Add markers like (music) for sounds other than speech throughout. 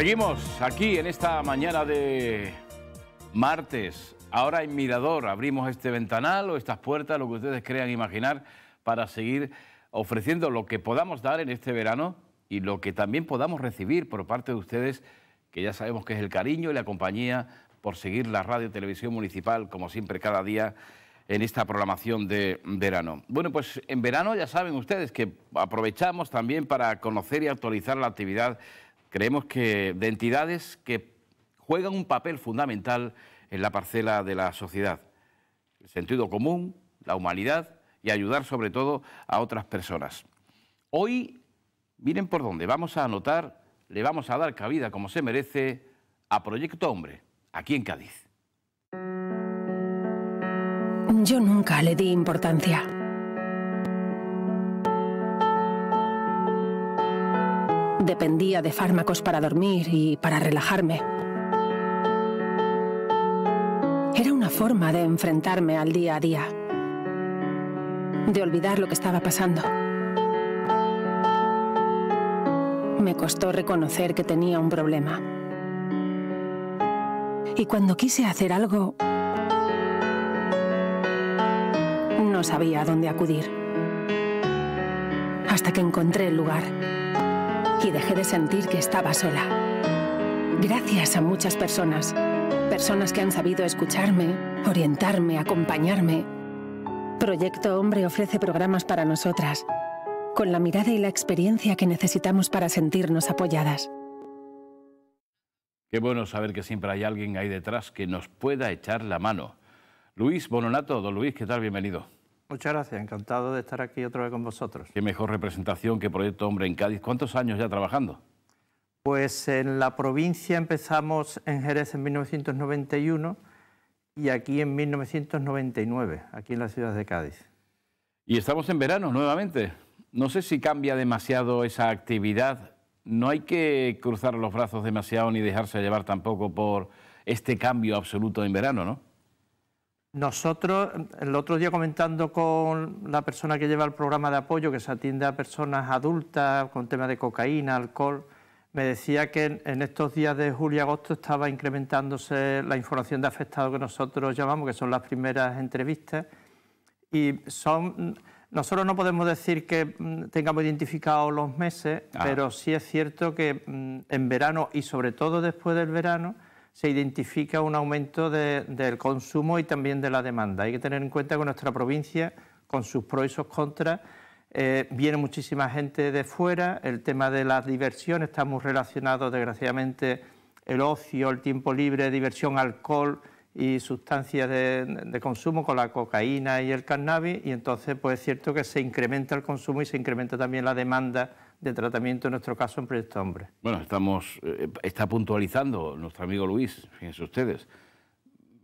Seguimos aquí en esta mañana de martes. Ahora en Mirador abrimos este ventanal o estas puertas, lo que ustedes crean imaginar, para seguir ofreciendo lo que podamos dar en este verano y lo que también podamos recibir por parte de ustedes, que ya sabemos que es el cariño y la compañía por seguir la radio y televisión municipal, como siempre, cada día en esta programación de verano. Bueno, pues en verano ya saben ustedes que aprovechamos también para conocer y actualizar la actividad creemos que de entidades que juegan un papel fundamental en la parcela de la sociedad. El sentido común, la humanidad y ayudar sobre todo a otras personas. Hoy, miren por dónde, vamos a anotar, le vamos a dar cabida como se merece a Proyecto Hombre, aquí en Cádiz. Yo nunca le di importancia. Dependía de fármacos para dormir y para relajarme. Era una forma de enfrentarme al día a día, de olvidar lo que estaba pasando. Me costó reconocer que tenía un problema. Y cuando quise hacer algo, no sabía a dónde acudir. Hasta que encontré el lugar y dejé de sentir que estaba sola. Gracias a muchas personas, personas que han sabido escucharme, orientarme, acompañarme. Proyecto Hombre ofrece programas para nosotras, con la mirada y la experiencia que necesitamos para sentirnos apoyadas. Qué bueno saber que siempre hay alguien ahí detrás que nos pueda echar la mano. Luis Bononato, don Luis, ¿qué tal? Bienvenido. Muchas gracias, encantado de estar aquí otra vez con vosotros. Qué mejor representación que Proyecto Hombre en Cádiz. ¿Cuántos años ya trabajando? Pues en la provincia empezamos en Jerez en 1991 y aquí en 1999, aquí en la ciudad de Cádiz. Y estamos en verano nuevamente. No sé si cambia demasiado esa actividad. No hay que cruzar los brazos demasiado ni dejarse llevar tampoco por este cambio absoluto en verano, ¿no? Nosotros, el otro día comentando con la persona que lleva el programa de apoyo, que se atiende a personas adultas con temas de cocaína, alcohol, me decía que en estos días de julio y agosto estaba incrementándose la información de afectados que nosotros llamamos, que son las primeras entrevistas, y nosotros no podemos decir que mm, tengamos identificados los meses, ah. pero sí es cierto que mm, en verano y sobre todo después del verano se identifica un aumento del consumo y también de la demanda. Hay que tener en cuenta que nuestra provincia, con sus pros y sus contras, eh, viene muchísima gente de fuera, el tema de la diversión está muy relacionado, desgraciadamente, el ocio, el tiempo libre, diversión, alcohol y sustancias de, consumo con la cocaína y el cannabis y entonces pues es cierto que se incrementa el consumo y se incrementa también la demanda de tratamiento, en nuestro caso, en Proyecto Hombre. Bueno, estamos, eh, eh, está puntualizando nuestro amigo Luis, fíjense ustedes,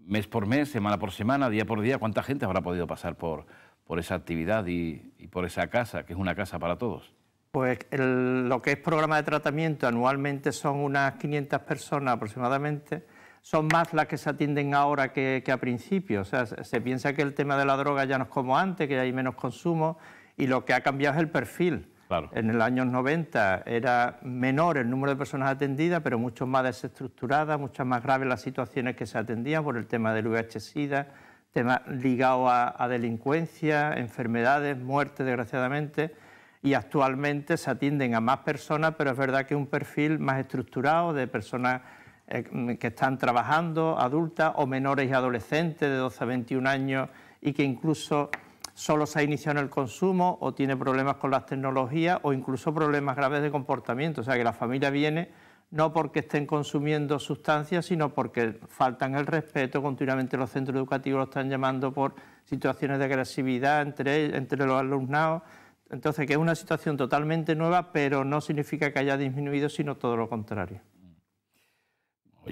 mes por mes, semana por semana, día por día, ¿cuánta gente habrá podido pasar por, por esa actividad y, por esa casa, que es una casa para todos? Pues lo que es programa de tratamiento anualmente son unas 500 personas aproximadamente, son más las que se atienden ahora que, a principio. O sea, se piensa que el tema de la droga ya no es como antes, que hay menos consumo, y lo que ha cambiado es el perfil. En el años 90 era menor el número de personas atendidas, pero mucho más desestructurada, muchas más graves las situaciones que se atendían por el tema del VIH-Sida, temas ligados a, delincuencia, enfermedades, muertes, desgraciadamente. Y actualmente se atienden a más personas, pero es verdad que un perfil más estructurado de personas eh, mm, que están trabajando, adultas o menores y adolescentes de 12 a 21 años y que incluso solo se ha iniciado en el consumo o tiene problemas con las tecnologías o incluso problemas graves de comportamiento. O sea que la familia viene no porque estén consumiendo sustancias, sino porque faltan el respeto. Continuamente los centros educativos lo están llamando por situaciones de agresividad entre, entre los alumnados. Entonces, que es una situación totalmente nueva, pero no significa que haya disminuido, sino todo lo contrario.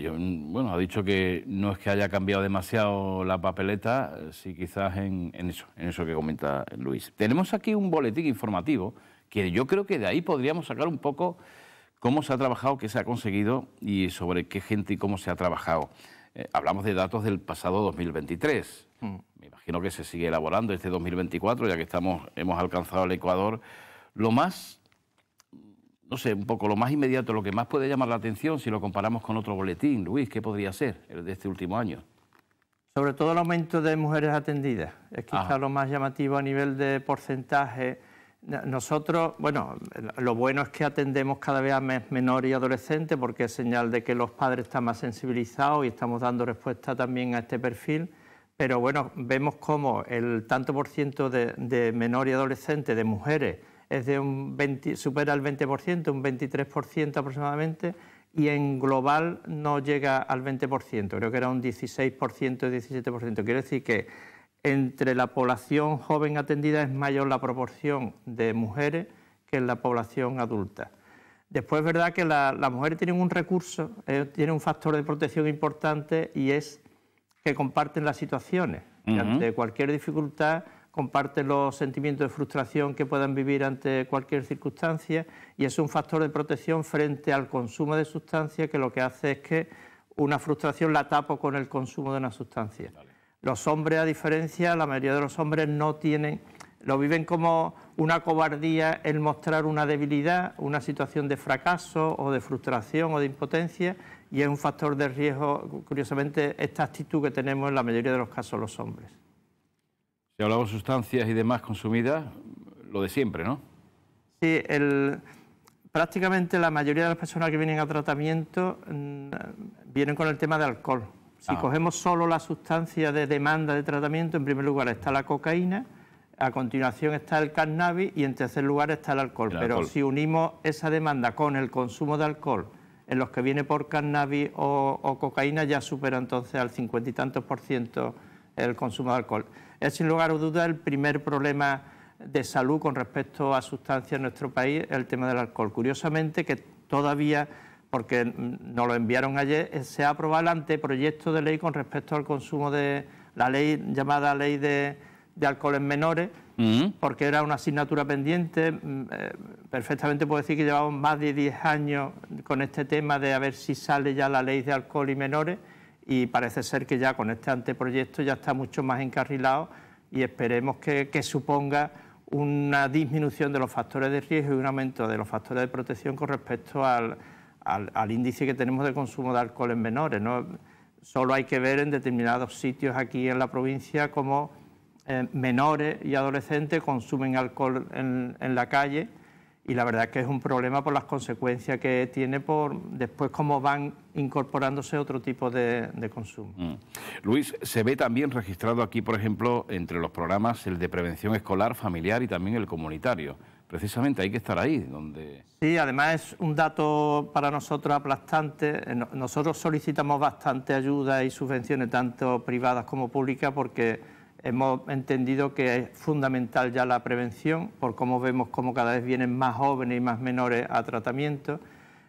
Mm, bueno, ha dicho que no es que haya cambiado demasiado la papeleta, eh, sí quizás en, eso, en eso que comenta Luis. Tenemos aquí un boletín informativo que yo creo que de ahí podríamos sacar un poco cómo se ha trabajado, qué se ha conseguido y sobre qué gente y cómo se ha trabajado. Eh, hablamos de datos del pasado 2023. Mm. Me imagino que se sigue elaborando este 2024, ya que estamos, hemos alcanzado el Ecuador. Lo más no sé, un poco lo más inmediato, lo que más puede llamar la atención si lo comparamos con otro boletín, Luis, ¿qué podría ser el de este último año? Sobre todo el aumento de mujeres atendidas, es quizá lo más llamativo a nivel de porcentaje. Nosotros, bueno, lo bueno es que atendemos cada vez a menores y adolescentes porque es señal de que los padres están más sensibilizados y estamos dando respuesta también a este perfil. Pero bueno, vemos cómo el tanto por ciento de, de menores y adolescentes, de mujeres, es de un 20, supera el 20%, un 23% aproximadamente, y en global no llega al 20%, creo que era un 16%, 17%. Quiere decir que entre la población joven atendida es mayor la proporción de mujeres que en la población adulta. Después es verdad que las mujeres tienen un recurso, eh, tienen un factor de protección importante y es que comparten las situaciones. Ante cualquier dificultad comparte los sentimientos de frustración que puedan vivir ante cualquier circunstancia y es un factor de protección frente al consumo de sustancias que lo que hace es que una frustración la tapo con el consumo de una sustancia. Los hombres, a diferencia, la mayoría de los hombres no tienen, lo viven como una cobardía el mostrar una debilidad, una situación de fracaso o de frustración o de impotencia y es un factor de riesgo, curiosamente, esta actitud que tenemos en la mayoría de los casos los hombres hablamos sustancias y demás consumidas, lo de siempre, ¿no? Sí, prácticamente la mayoría de las personas que vienen a tratamiento mm, vienen con el tema de alcohol. Si ah. cogemos solo la sustancia de demanda de tratamiento, en primer lugar está la cocaína, a continuación está el cannabis y en tercer lugar está el alcohol. Pero si unimos esa demanda con el consumo de alcohol, en los que viene por cannabis o cocaína ya supera entonces al cincuenta y tantos por ciento el consumo de alcohol. Es sin lugar a duda el primer problema de salud con respecto a sustancias en nuestro país, el tema del alcohol. Curiosamente que todavía, porque mm, nos lo enviaron ayer, eh, se ha aprobado el anteproyecto de ley con respecto al consumo de la ley llamada ley de, alcoholes menores, mm. porque era una asignatura pendiente. Mm, eh, perfectamente puedo decir que llevamos más de 10 años con este tema de a ver si sale ya la ley de alcohol y menores y parece ser que ya con este anteproyecto ya está mucho más encarrilado y esperemos que, suponga una disminución de los factores de riesgo y un aumento de los factores de protección con respecto al, al, índice que tenemos de consumo de alcohol en menores. Solo hay que ver en determinados sitios aquí en la provincia cómo eh, menores y adolescentes consumen alcohol en la calle y la verdad que es un problema por las consecuencias que tiene por después cómo van incorporándose otro tipo de, consumo. Mm. Luis, se ve también registrado aquí, por ejemplo, entre los programas el de prevención escolar, familiar y también el comunitario. Precisamente hay que estar ahí donde... Sí, además es un dato para nosotros aplastante. Eh, nosotros solicitamos bastante ayuda y subvenciones, tanto privadas como públicas, porque hemos entendido que es fundamental ya la prevención, por cómo vemos cómo cada vez vienen más jóvenes y más menores a tratamiento.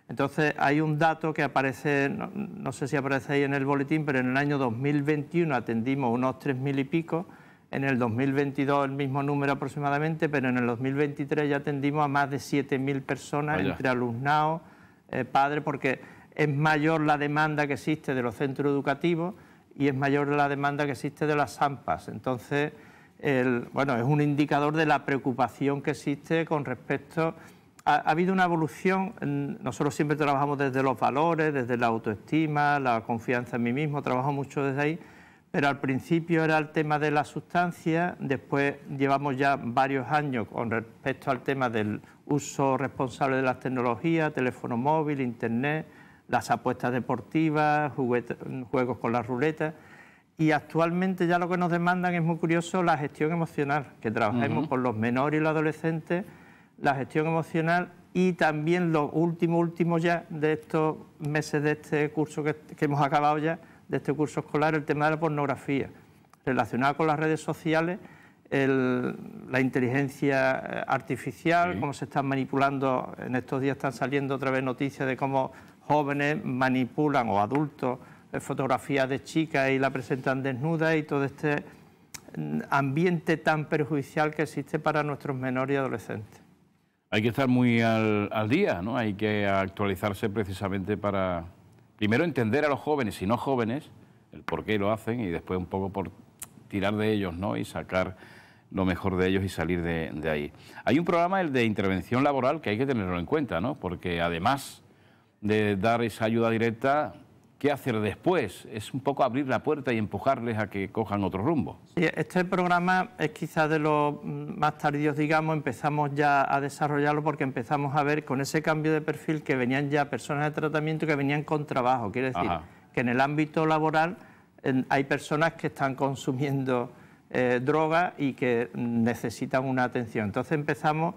Entonces, hay un dato que aparece, no, sé si aparece ahí en el boletín, pero en el año 2021 atendimos unos 3.000 y pico, en el 2022 el mismo número aproximadamente, pero en el 2023 ya atendimos a más de 7.000 personas entre alumnado, eh, padres, porque es mayor la demanda que existe de los centros educativos y es mayor la demanda que existe de las AMPAs. Entonces, bueno, es un indicador de la preocupación que existe con respecto... Ha, ha habido una evolución, nosotros siempre trabajamos desde los valores, desde la autoestima, la confianza en mí mismo, trabajo mucho desde ahí, pero al principio era el tema de la sustancia, después llevamos ya varios años con respecto al tema del uso responsable de las tecnologías, teléfono móvil, internet, las apuestas deportivas, juegos con las ruletas. Y actualmente ya lo que nos demandan es muy curioso la gestión emocional, que trabajemos con los menores y los adolescentes, la gestión emocional y también lo último, último ya de estos meses de este curso que, hemos acabado ya, de este curso escolar, el tema de la pornografía, relacionada con las redes sociales, la inteligencia eh, artificial, cómo se están manipulando, en estos días están saliendo otra vez noticias de cómo jóvenes manipulan o adultos eh, fotografías de chicas y la presentan desnuda y todo este mm, ambiente tan perjudicial que existe para nuestros menores y adolescentes. Hay que estar muy al, día, ¿no? Hay que actualizarse precisamente para, primero entender a los jóvenes y no jóvenes el por qué lo hacen y después un poco por tirar de ellos ¿no? y sacar lo mejor de ellos y salir de, ahí. Hay un programa, el de intervención laboral, que hay que tenerlo en cuenta, ¿no? porque además de dar esa ayuda directa, ¿qué hacer después? Es un poco abrir la puerta y empujarles a que cojan otro rumbo. este programa es quizás de los más tardíos, digamos, empezamos ya a desarrollarlo porque empezamos a ver con ese cambio de perfil que venían ya personas de tratamiento que venían con trabajo, quiere decir, que en el ámbito laboral hay personas que están consumiendo eh, drogas y que necesitan una atención. Entonces empezamos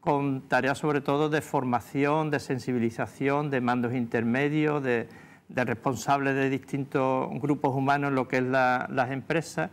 con tareas sobre todo de formación, de sensibilización, de mandos intermedios, de, responsables de distintos grupos humanos en lo que es las empresas.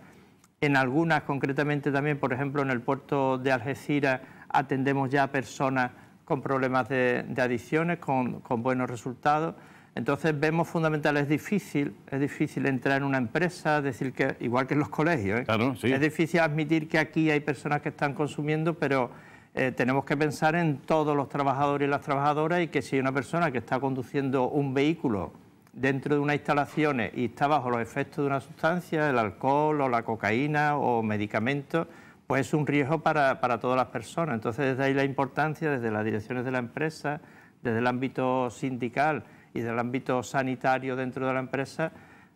En algunas, concretamente también, por ejemplo, en el puerto de Algeciras, atendemos ya a personas con problemas de, adicciones, con, buenos resultados. Entonces vemos fundamental, es difícil, es difícil entrar en una empresa, decir que, igual que en los colegios, ¿eh? es difícil admitir que aquí hay personas que están consumiendo, pero eh, tenemos que pensar en todos los trabajadores y las trabajadoras y que si una persona que está conduciendo un vehículo dentro de unas instalaciones y está bajo los efectos de una sustancia, el alcohol o la cocaína o medicamentos, pues es un riesgo para, para todas las personas. Entonces, desde ahí la importancia, desde las direcciones de la empresa, desde el ámbito sindical y del ámbito sanitario dentro de la empresa,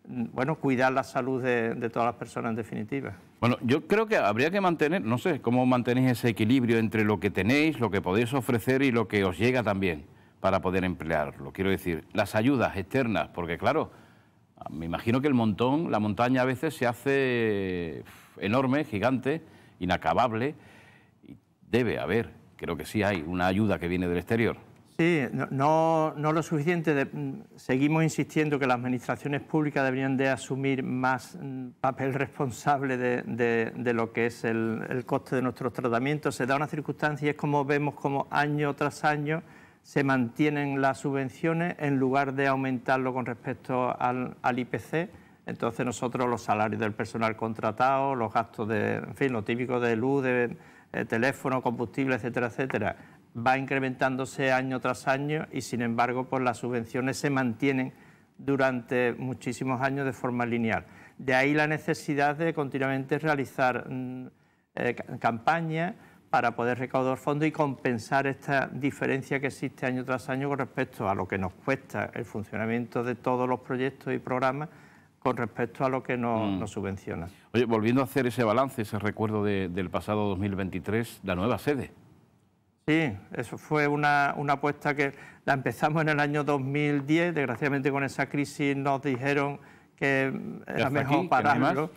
mm, bueno, cuidar la salud de, de todas las personas en definitiva. Bueno, yo creo que habría que mantener, no sé, cómo mantenéis ese equilibrio entre lo que tenéis, lo que podéis ofrecer y lo que os llega también para poder emplearlo. Quiero decir, las ayudas externas, porque claro, me imagino que el montón, la montaña a veces se hace enorme, gigante, inacabable. y Debe haber, creo que sí hay, una ayuda que viene del exterior. Sí, no, lo suficiente. Mm, seguimos insistiendo que las administraciones públicas deberían de asumir más mm, papel (laughs) responsable de, lo que es el, coste de nuestros tratamientos. Se da una circunstancia y es como vemos como año tras año se mantienen las subvenciones en lugar de aumentarlo con respecto al, IPC. Entonces nosotros los salarios del personal contratado, los gastos de, en fin, lo típico de luz, eh, teléfono, combustible, etcétera, etcétera, va incrementándose año tras año y sin embargo pues las subvenciones se mantienen durante muchísimos años de forma lineal. De ahí la necesidad de continuamente realizar mm, eh, campañas para poder recaudar fondos y compensar esta diferencia que existe año tras año con respecto a lo que nos cuesta el funcionamiento de todos los proyectos y programas con respecto a lo que nos, mm. subvenciona. Oye, volviendo a hacer ese balance, ese recuerdo del pasado 2023, la nueva sede. Sí, eso fue una, una, apuesta que la empezamos en el año 2010. Desgraciadamente con esa crisis nos dijeron que era mejor pararlo.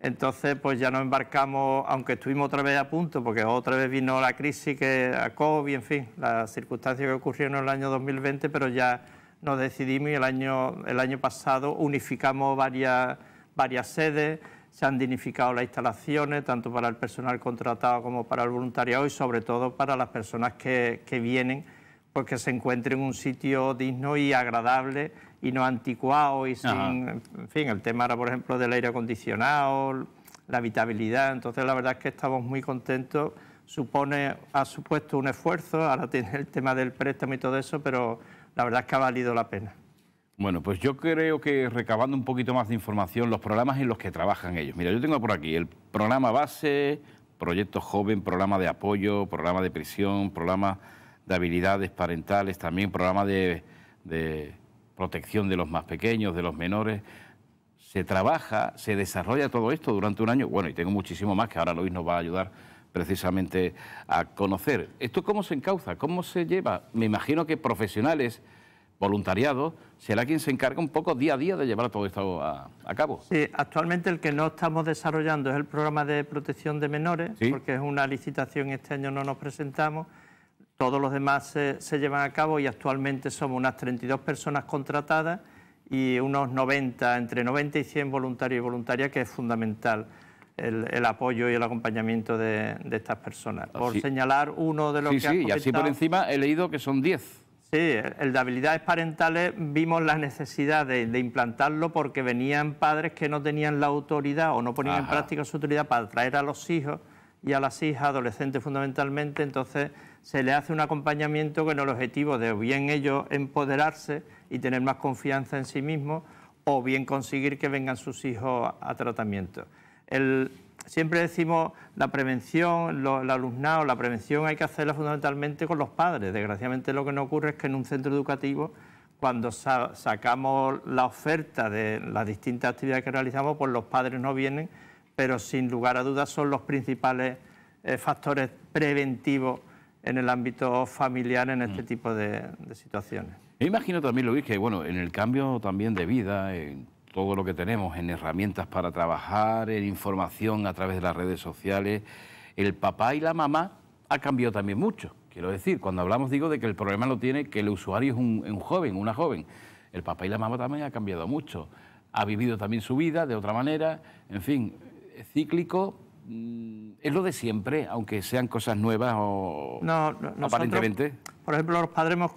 Entonces, pues ya nos embarcamos, aunque estuvimos otra vez a punto, porque otra vez vino la crisis, que a COVID, en fin, las circunstancias que ocurrieron en el año 2020, pero ya nos decidimos y el año, el año pasado unificamos varias, varias sedes se han dignificado las instalaciones, tanto para el personal contratado como para el voluntariado y sobre todo para las personas que, que vienen, porque que se encuentren en un sitio digno y agradable y no anticuado y sin, en fin, el tema era por ejemplo, del aire acondicionado, la habitabilidad. Entonces, la verdad es que estamos muy contentos. Supone, ha supuesto un esfuerzo, ahora tiene el tema del préstamo y todo eso, pero la verdad es que ha valido la pena. Bueno, pues yo creo que recabando un poquito más de información, los programas en los que trabajan ellos. Mira, yo tengo por aquí el programa base, proyecto joven, programa de apoyo, programa de prisión, programa de habilidades parentales, también programa de, protección de los más pequeños, de los menores. Se trabaja, se desarrolla todo esto durante un año. Bueno, y tengo muchísimo más que ahora Luis nos va a ayudar precisamente a conocer. ¿Esto cómo se encauza? ¿Cómo se lleva? Me imagino que profesionales voluntariado, será quien se encarga un poco día a día de llevar todo esto a, cabo. Sí, actualmente el que no estamos desarrollando es el programa de protección de menores, porque es una licitación, este año no nos presentamos, todos los demás se, llevan a cabo y actualmente somos unas 32 personas contratadas y unos 90, entre 90 y 100 voluntarios y voluntarias, que es fundamental. El, apoyo y el acompañamiento de, estas personas. Ah, por señalar uno de los que. Sí, sí, y así por encima he leído que son 10. Sí, el de habilidades parentales vimos la necesidad de, implantarlo porque venían padres que no tenían la autoridad o no ponían en práctica su autoridad para traer a los hijos y a las hijas, adolescentes fundamentalmente, entonces se le hace un acompañamiento con el objetivo de bien ellos empoderarse y tener más confianza en sí mismos o bien conseguir que vengan sus hijos a, tratamiento siempre decimos la prevención, el alumnado, la prevención hay que hacerla fundamentalmente con los padres. Desgraciadamente lo que no ocurre es que en un centro educativo, cuando sacamos la oferta de las distintas actividades que realizamos, pues los padres no vienen, pero sin lugar a dudas son los principales eh, factores preventivos en el ámbito familiar en este mm. tipo de, situaciones. Me imagino también, Luis, que bueno, en el cambio también de vida, en todo lo que tenemos en herramientas para trabajar, en información a través de las redes sociales, el papá y la mamá ha cambiado también mucho. Quiero decir, cuando hablamos digo de que el problema lo tiene que el usuario es un, joven, una joven. El papá y la mamá también ha cambiado mucho. Ha vivido también su vida de otra manera, en fin, cíclico, Mm, es lo de siempre, aunque sean cosas nuevas o no, no, aparentemente. por ejemplo, los padres hemos,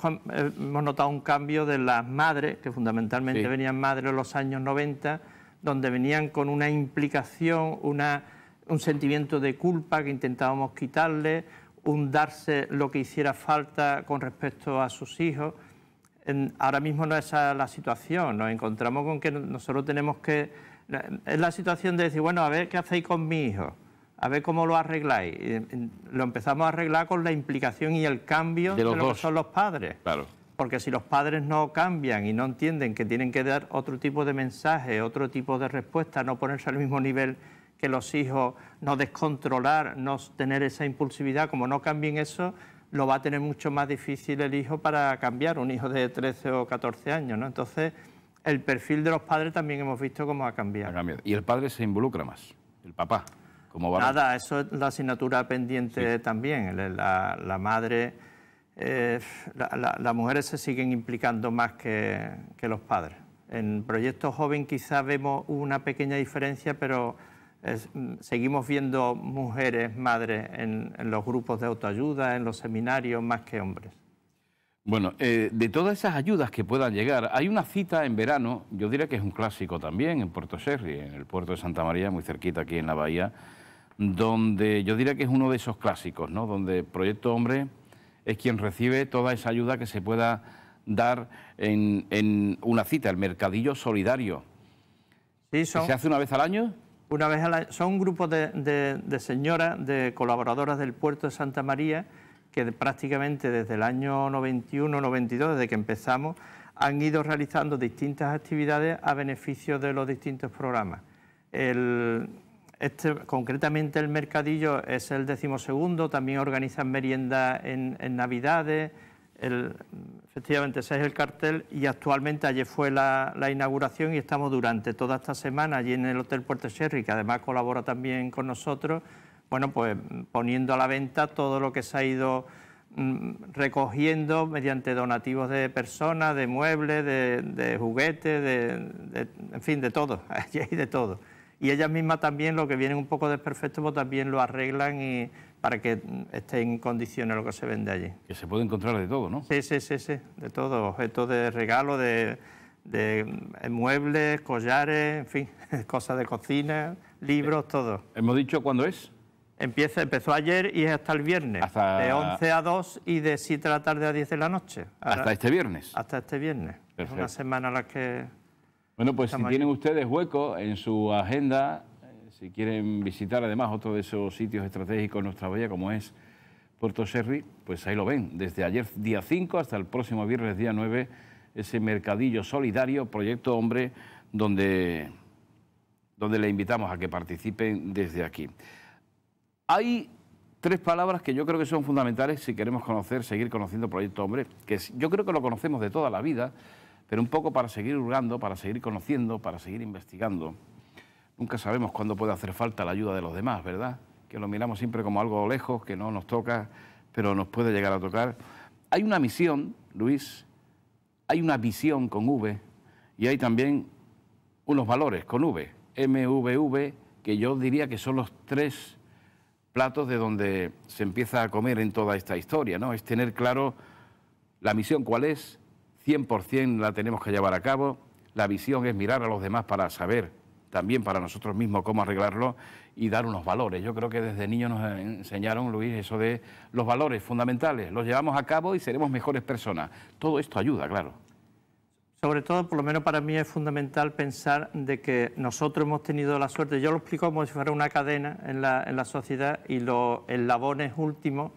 notado un cambio de las madres, que fundamentalmente venían madres en los años 90, donde venían con una implicación, una, un sentimiento de culpa que intentábamos quitarle, un darse lo que hiciera falta con respecto a sus hijos. ahora mismo no es esa la situación, nos encontramos con que nosotros tenemos que es la situación de decir, bueno, a ver qué hacéis con mi hijo, a ver cómo lo arregláis. Lo empezamos a arreglar con la implicación y el cambio de, lo que son los padres. Claro. Porque si los padres no cambian y no entienden que tienen que dar otro tipo de mensaje, otro tipo de respuesta, no ponerse al mismo nivel que los hijos, no descontrolar, no tener esa impulsividad, como no cambien eso, lo va a tener mucho más difícil el hijo para cambiar, un hijo de 13 o 14 años, ¿no? Entonces, el perfil de los padres también hemos visto cómo ha cambiado. Y el padre se involucra más, el papá. Como Nada, eso es la asignatura pendiente también. La, madre, eh, las mujeres se siguen implicando más que, los padres. En Proyecto Joven quizás vemos una pequeña diferencia, pero seguimos viendo mujeres, madres, en los grupos de autoayuda, en los seminarios, más que hombres. Bueno, eh, de todas esas ayudas que puedan llegar, hay una cita en verano, yo diría que es un clásico también, en Puerto Serri, en el puerto de Santa María, muy cerquita aquí en la bahía, donde yo diría que es uno de esos clásicos, ¿no? Donde Proyecto Hombre es quien recibe toda esa ayuda que se pueda dar en, una cita, el mercadillo solidario. ¿Se hace una vez al año? Una vez al año. Son un grupo de señoras, de colaboradoras del puerto de Santa María que prácticamente desde el año 91-92, desde que empezamos, han ido realizando distintas actividades a beneficio de los distintos programas. este, concretamente el mercadillo es el decimosegundo, también organizan meriendas en, Navidades, el, efectivamente ese es el cartel y actualmente ayer fue la, la, inauguración y estamos durante toda esta semana allí en el Hotel Puerto Sherry, que además colabora también con nosotros, bueno, pues poniendo a la venta todo lo que se ha ido mm, recogiendo mediante donativos de personas, de muebles, de, juguetes, de, en fin, de todo, (laughs) allí hay de todo. Y ellas mismas también, lo que vienen un poco desperfecto, pues también lo arreglan y para que mm, esté en condiciones lo que se vende allí. Que se puede encontrar de todo, ¿no? Sí, sí, sí, sí, de todo, objetos de regalo, de mm, muebles, collares, en fin, (laughs) cosas de cocina, libros, eh, todo. Hemos dicho cuándo es. Empieza, empezó ayer y es hasta el viernes. De 11 a 2 y de 7 de la tarde a 10 de la noche. hasta este viernes. Hasta este viernes. Es una semana a la que. Bueno, pues si tienen ustedes hueco en su agenda, eh, si quieren visitar además otro de esos sitios estratégicos en nuestra bahía como es Puerto Serri, pues ahí lo ven. Desde ayer día 5 hasta el próximo viernes día 9, ese mercadillo solidario, Proyecto Hombre, donde, donde le invitamos a que participen desde aquí. Hay tres palabras que yo creo que son fundamentales si queremos conocer, seguir conociendo Proyecto Hombre, que yo creo que lo conocemos de toda la vida, pero un poco para seguir hurgando, para seguir conociendo, para seguir investigando. Nunca sabemos cuándo puede hacer falta la ayuda de los demás, ¿verdad? Que lo miramos siempre como algo lejos, que no nos toca, pero nos puede llegar a tocar. Hay una misión, Luis, hay una visión con V y hay también unos valores con V, MVV, que yo diría que son los tres platos de donde se empieza a comer en toda esta historia, ¿no? Es tener claro la misión cuál es, 100% la tenemos que llevar a cabo, la visión es mirar a los demás para saber también para nosotros mismos cómo arreglarlo y dar unos valores. Yo creo que desde niños nos enseñaron, Luis, eso de los valores fundamentales, los llevamos a cabo y seremos mejores personas. Todo esto ayuda, claro. Sobre todo, por lo menos para mí es fundamental pensar de que nosotros hemos tenido la suerte, yo lo explico como si fuera una cadena en la, sociedad y los eslabones últimos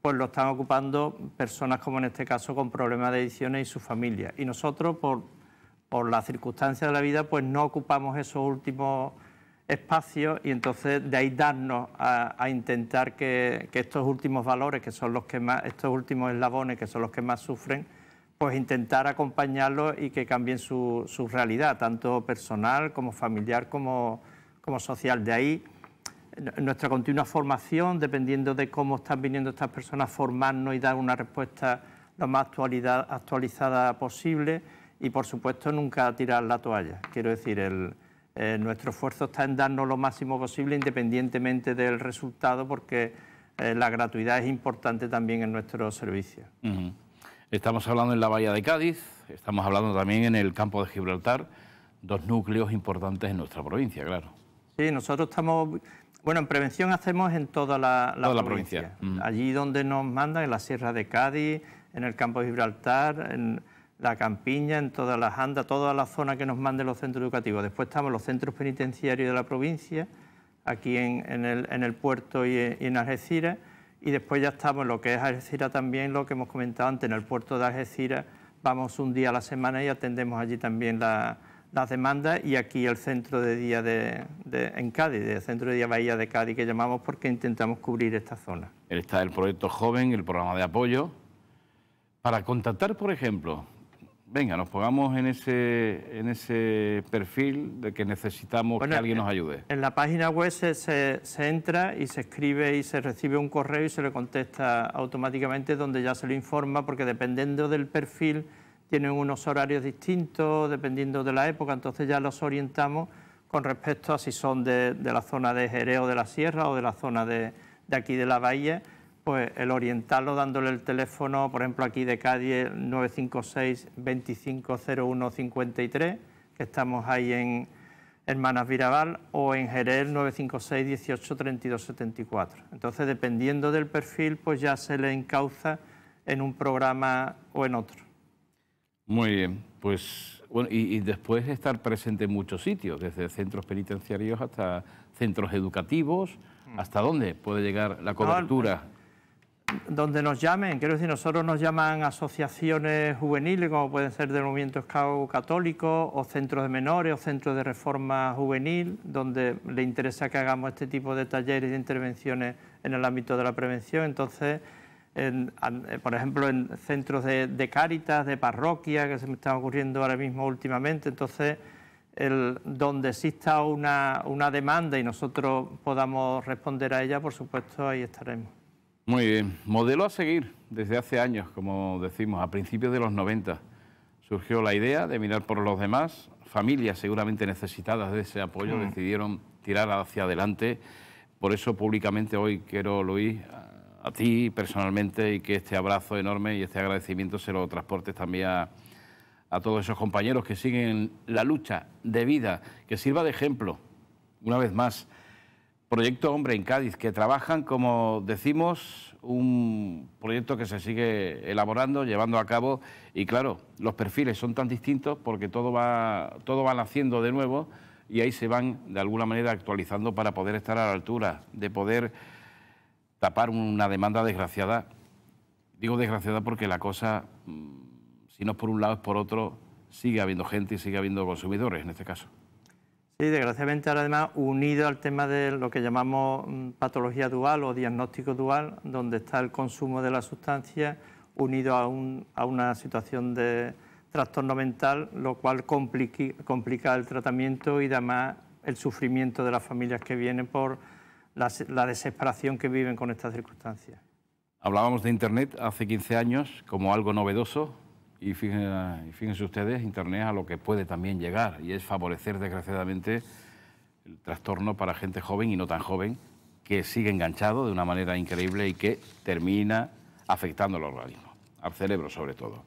pues lo están ocupando personas como en este caso con problemas de adicciones y su familia. Y nosotros, por, por las circunstancias de la vida, pues no ocupamos esos últimos espacios y entonces de ahí darnos a, a intentar que, que, estos últimos valores, que son los que más, estos últimos eslabones, que son los que más sufren, pues intentar acompañarlos y que cambien su, realidad, tanto personal como familiar como, como social. De ahí nuestra continua formación, dependiendo de cómo están viniendo estas personas, formarnos y dar una respuesta lo más actualizada posible y, por supuesto, nunca tirar la toalla. Quiero decir, eh, nuestro esfuerzo está en darnos lo máximo posible independientemente del resultado porque eh, la gratuidad es importante también en nuestro servicio. Estamos hablando en la Bahía de Cádiz, estamos hablando también en el campo de Gibraltar, dos núcleos importantes en nuestra provincia, claro. Sí, nosotros estamos, bueno, en prevención hacemos en toda la, provincia. Mm. Allí donde nos mandan, en la Sierra de Cádiz, en el campo de Gibraltar, en la Campiña, en todas las andas, toda la zona que nos manden los centros educativos. Después estamos los centros penitenciarios de la provincia, aquí en, en, el, puerto y en, y y después ya estamos en lo que es Algeciras también, lo que hemos comentado antes, en el puerto de Algeciras vamos un día a la semana y atendemos allí también la, las demandas y aquí el centro de día de, en Cádiz, el centro de día Bahía de Cádiz que llamamos porque intentamos cubrir esta zona. Está el proyecto joven, el programa de apoyo. Para contactar, por ejemplo, venga, nos pongamos en ese, perfil de que necesitamos que alguien eh, nos ayude. En la página web se, entra y se escribe y se recibe un correo y se le contesta automáticamente donde ya se lo informa porque dependiendo del perfil tienen unos horarios distintos, dependiendo de la época, entonces ya los orientamos con respecto a si son de, la zona de Jereo de la Sierra o de la zona de, de aquí de la Bahía pues el o dándole el teléfono, por ejemplo aquí de calle 956-250153, que estamos ahí en Hermanas Viraval, o en Jerez 956-183274. Entonces, dependiendo del perfil, pues ya se le encauza en un programa o en otro. Muy bien, pues bueno, y, después estar presente en muchos sitios, desde centros penitenciarios hasta centros educativos. Mm. ¿Hasta dónde puede llegar la cobertura? donde nos llamen, quiero decir, nosotros nos llaman asociaciones juveniles, como pueden ser del movimiento escao católico, o centros de menores, o centros de reforma juvenil, donde le interesa que hagamos este tipo de talleres de intervenciones en el ámbito de la prevención. Entonces, eh, por ejemplo, en centros de, cáritas, de parroquia, que se me están ocurriendo ahora mismo últimamente. Entonces, el, donde exista una demanda y nosotros podamos responder a ella, por supuesto, ahí estaremos. Muy bien, modelo a seguir desde hace años, como decimos, a principios de los 90. Surgió la idea de mirar por los demás, familias seguramente necesitadas de ese apoyo mm. decidieron tirar hacia adelante. Por eso públicamente hoy quiero, Luis, a, ti personalmente y que este abrazo enorme y este agradecimiento se lo transportes también a todos esos compañeros que siguen la lucha de vida, que sirva de ejemplo, una vez más, Proyecto Hombre en Cádiz, que trabajan, como decimos, un proyecto que se sigue elaborando, llevando a cabo, y claro, los perfiles son tan distintos porque todo va, todo van haciendo de nuevo y ahí se van de alguna manera actualizando para poder estar a la altura, de poder tapar una demanda desgraciada. Digo desgraciada porque la cosa, mm, si no es por un lado, es por otro, sigue habiendo gente y sigue habiendo consumidores en este caso. Sí, desgraciadamente ahora además unido al tema de lo que llamamos mm, patología dual o diagnóstico dual, donde está el consumo de la sustancia unido a, una situación de trastorno mental, lo cual complica el tratamiento y además el sufrimiento de las familias que vienen por la, la desesperación que viven con estas circunstancias. Hablábamos de Internet hace 15 años como algo novedoso, y fíjense, ustedes, Internet a lo que puede también llegar y es favorecer desgraciadamente el trastorno para gente joven y no tan joven que sigue enganchado de una manera increíble y que termina afectando al organismo, al cerebro sobre todo.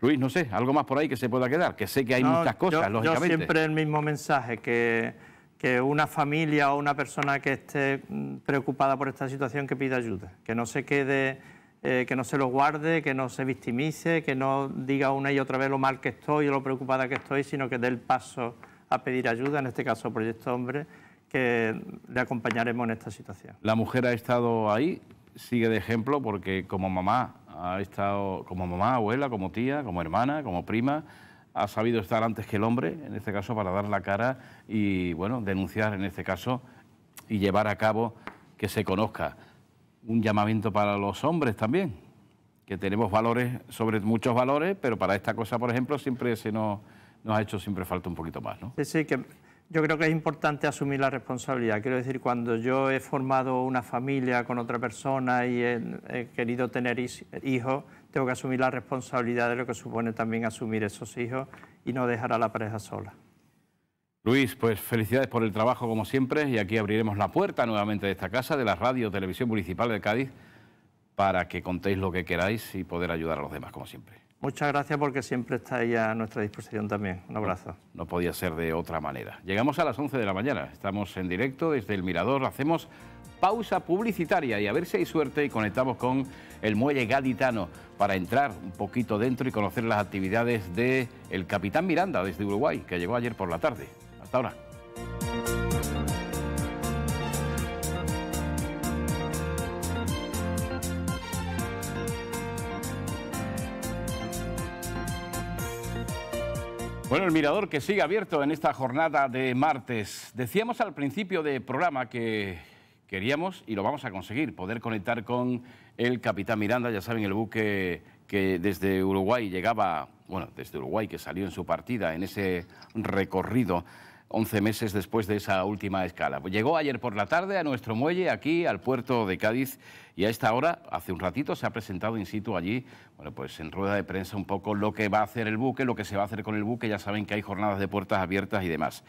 Luis, no sé, algo más por ahí que se pueda quedar, que sé que hay muchas cosas, lógicamente. Yo siempre el mismo mensaje, que, que una familia o una persona que esté mm, preocupada por esta situación que pida ayuda, que no se quede eh, que no se lo guarde, que no se victimice, que no diga una y otra vez lo mal que estoy o lo preocupada que estoy, sino que dé el paso a pedir ayuda, en este caso Proyecto Hombre, que le acompañaremos en esta situación. La mujer ha estado ahí, sigue de ejemplo, porque como mamá ha estado, como mamá, abuela, como tía, como hermana, como prima, ha sabido estar antes que el hombre, en este caso, para dar la cara y, bueno, denunciar en este caso y llevar a cabo que se conozca un llamamiento para los hombres también, que tenemos valores, sobre muchos valores, pero para esta cosa, por ejemplo, siempre se nos, ha hecho siempre falta un poquito más, ¿no? Sí, que yo creo que es importante asumir la responsabilidad. Quiero decir, cuando yo he formado una familia con otra persona y he querido tener hijos, tengo que asumir la responsabilidad de lo que supone también asumir esos hijos y no dejar a la pareja sola. Luis, pues felicidades por el trabajo como siempre y aquí abriremos la puerta nuevamente de esta casa, de la radio televisión municipal de Cádiz, para que contéis lo que queráis y poder ayudar a los demás como siempre. Muchas gracias porque siempre estáis a nuestra disposición también. Un abrazo. No, podía ser de otra manera. Llegamos a las 11 de la mañana, estamos en directo desde el Mirador, hacemos pausa publicitaria y a ver si hay suerte y conectamos con el muelle gaditano para entrar un poquito dentro y conocer las actividades del el Capitán Miranda desde Uruguay, que llegó ayer por la tarde. Hasta ahora. Bueno, el mirador que sigue abierto en esta jornada de martes. Decíamos al principio de programa que queríamos, y lo vamos a conseguir, poder conectar con el capitán Miranda, ya saben, el buque que desde Uruguay llegaba, bueno, desde Uruguay que salió en su partida, en ese recorrido 11 meses después de esa última escala. Llegó ayer por la tarde a nuestro muelle, aquí al puerto de Cádiz, y a esta hora, hace un ratito, se ha presentado in situ allí, bueno, pues en rueda de prensa un poco lo que va a hacer el buque, lo que se va a hacer con el buque, ya saben que hay jornadas de puertas abiertas y demás.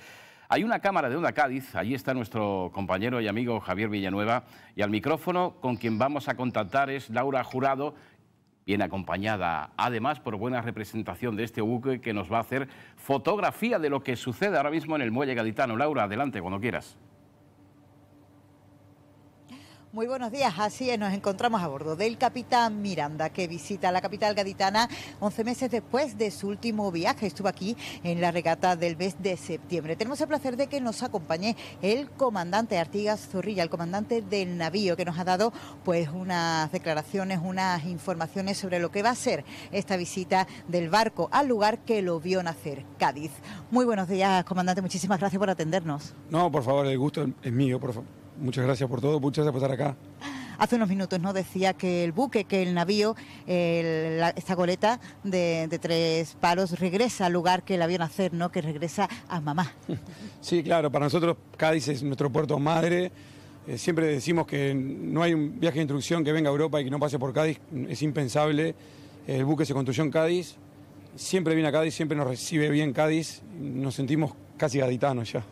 Hay una cámara de una Cádiz, allí está nuestro compañero y amigo Javier Villanueva, y al micrófono con quien vamos a contactar es Laura Jurado, bien acompañada, además por buena representación de este buque que nos va a hacer fotografía de lo que sucede ahora mismo en el muelle gaditano. Laura, adelante cuando quieras. Muy buenos días, así nos encontramos a bordo del capitán Miranda que visita la capital gaditana 11 meses después de su último viaje. Estuvo aquí en la regata del mes de septiembre. Tenemos el placer de que nos acompañe el comandante Artigas Zorrilla, el comandante del navío que nos ha dado pues unas declaraciones, unas informaciones sobre lo que va a ser esta visita del barco al lugar que lo vio nacer, Cádiz. Muy buenos días, comandante, muchísimas gracias por atendernos. No, por favor, el gusto es mío, por favor. Muchas gracias por todo, muchas gracias por estar acá. Hace unos minutos nos decía que el buque, que el navío, esta goleta de, tres palos regresa al lugar que la vio hacer, ¿no? que regresa a mamá. (laughs) Sí, claro, para nosotros Cádiz es nuestro puerto madre. Eh, siempre decimos que no hay un viaje de instrucción que venga a Europa y que no pase por Cádiz, es impensable. El buque se construyó en Cádiz, siempre viene a Cádiz, siempre nos recibe bien Cádiz, nos sentimos casi gaditanos ya.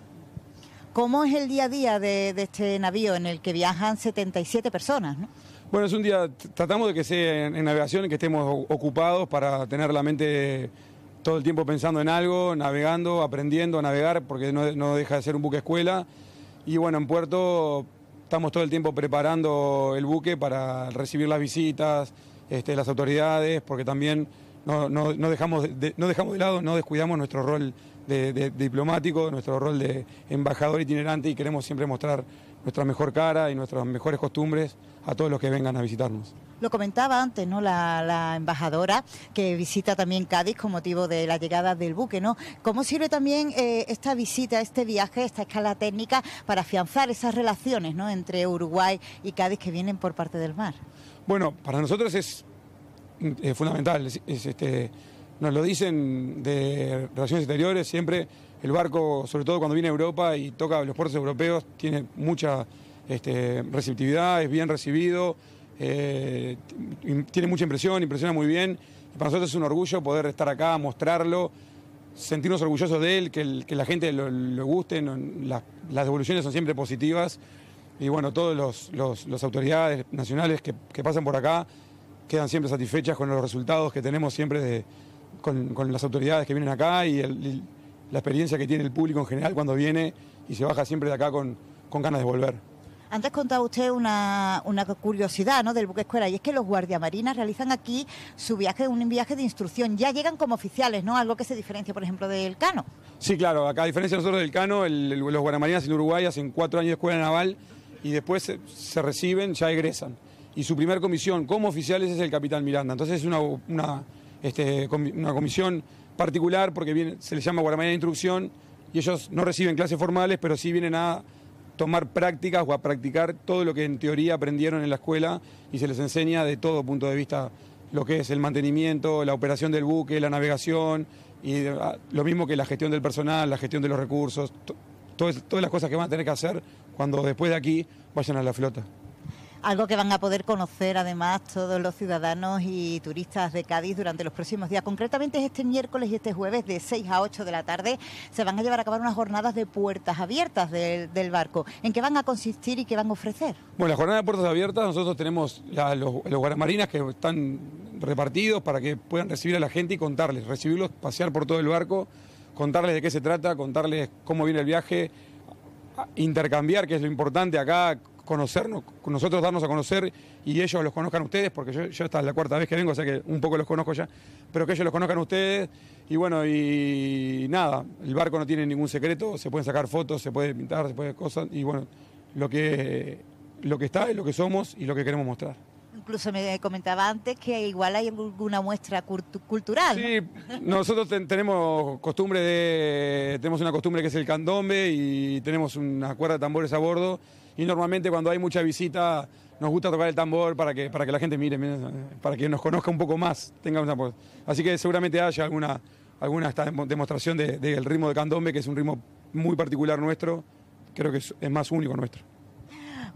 ¿Cómo es el día a día de, este navío en el que viajan 77 personas? Bueno, es un día, tratamos de que sea en, navegación, que estemos ocupados para tener la mente todo el tiempo pensando en algo, navegando, aprendiendo a navegar, porque no, deja de ser un buque escuela. Y bueno, en puerto estamos todo el tiempo preparando el buque para recibir las visitas, este, las autoridades, porque también no, dejamos no dejamos de lado, no descuidamos nuestro rol de, diplomático, nuestro rol de embajador itinerante y queremos siempre mostrar nuestra mejor cara y nuestras mejores costumbres a todos los que vengan a visitarnos. Lo comentaba antes, ¿no? La, embajadora que visita también Cádiz con motivo de la llegada del buque, ¿no? ¿Cómo sirve también eh, esta visita, este viaje, esta escala técnica para afianzar esas relaciones, Entre Uruguay y Cádiz que vienen por parte del mar. Bueno, para nosotros es mm, eh, fundamental, este nos lo dicen de relaciones exteriores, siempre el barco, sobre todo cuando viene a Europa y toca los puertos europeos, tiene mucha este, receptividad, es bien recibido, eh, tiene mucha impresión, impresiona muy bien. Para nosotros es un orgullo poder estar acá, mostrarlo, sentirnos orgullosos de él, que, que la gente lo, guste, las devoluciones son siempre positivas. Y bueno, todas las los, autoridades nacionales que, que pasan por acá quedan siempre satisfechas con los resultados que tenemos siempre de, con, las autoridades que vienen acá y, la experiencia que tiene el público en general cuando viene y se baja siempre de acá con, con ganas de volver. Antes contaba usted una, curiosidad ¿no? del buque escuela y es que los guardiamarinas realizan aquí su viaje, un viaje de instrucción. Ya llegan como oficiales, ¿no? Algo que se diferencia, por ejemplo, del Cano. Sí, claro. Acá, a diferencia de nosotros del Cano, los guardiamarinas en Uruguay hacen cuatro años de escuela naval y después se, reciben, ya egresan. Y su primer comisión como oficiales es el capitán Miranda. Entonces es una este, una comisión particular porque se les llama Guaramaya de Instrucción y ellos no reciben clases formales, pero sí vienen a tomar prácticas o a practicar todo lo que en teoría aprendieron en la escuela y se les enseña de todo punto de vista lo que es el mantenimiento, la operación del buque, la navegación y ah, lo mismo que la gestión del personal, la gestión de los recursos, todas las cosas que van a tener que hacer cuando después de aquí vayan a la flota algo que van a poder conocer además todos los ciudadanos y turistas de Cádiz durante los próximos días. Concretamente este miércoles y este jueves de 6 a 8 de la tarde se van a llevar a cabo unas jornadas de puertas abiertas del, barco. ¿En qué van a consistir y qué van a ofrecer? Bueno, las jornada de puertas abiertas nosotros tenemos los, los guaramarinas que están repartidos para que puedan recibir a la gente y contarles, recibirlos, pasear por todo el barco, contarles de qué se trata, contarles cómo viene el viaje, intercambiar, que es lo importante acá, conocernos, nosotros darnos a conocer y ellos los conozcan ustedes, porque yo, yo, esta es la cuarta vez que vengo, o sea que un poco los conozco ya, pero que ellos los conozcan ustedes y bueno, y nada, el barco no tiene ningún secreto, se pueden sacar fotos, se puede pintar, se puede cosas y bueno, lo que, lo que está es lo que somos y lo que queremos mostrar. Incluso me comentaba antes que igual hay alguna muestra cultural. Sí, nosotros tenemos costumbre de, tenemos una costumbre que es el candombe y tenemos una cuerda de tambores a bordo y normalmente cuando hay mucha visita nos gusta tocar el tambor para que, para que la gente mire, para que nos conozca un poco más. Tenga una... Así que seguramente haya alguna, alguna demostración del ritmo de candombe, que es un ritmo muy particular nuestro, creo que es más único nuestro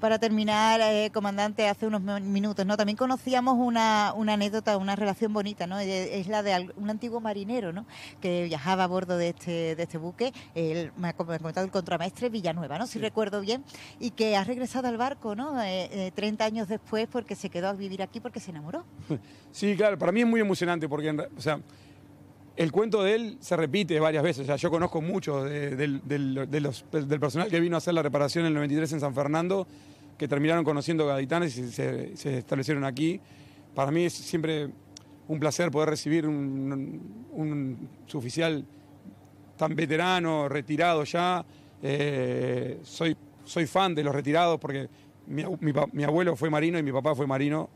para terminar, eh, comandante, hace unos minutos, ¿no? También conocíamos una, anécdota, una relación bonita, ¿no? Es la de un antiguo marinero, ¿no? Que viajaba a bordo de este, de este buque, él me ha comentado el contramaestre Villanueva, ¿no? Si recuerdo bien, y que ha regresado al barco, ¿no? 30 eh, eh, años después porque se quedó a vivir aquí porque se enamoró. (laughs) Sí, claro, para mí es muy emocionante porque, o sea, el cuento de él se repite varias veces. yo conozco mucho del personal que vino a hacer la reparación en el 93 en San Fernando que terminaron conociendo gaditanes y se, establecieron aquí. Para mí es siempre un placer poder recibir un, un suboficial tan veterano, retirado ya. Eh, soy, soy fan de los retirados porque mi, mi, abuelo fue marino y mi papá fue marino.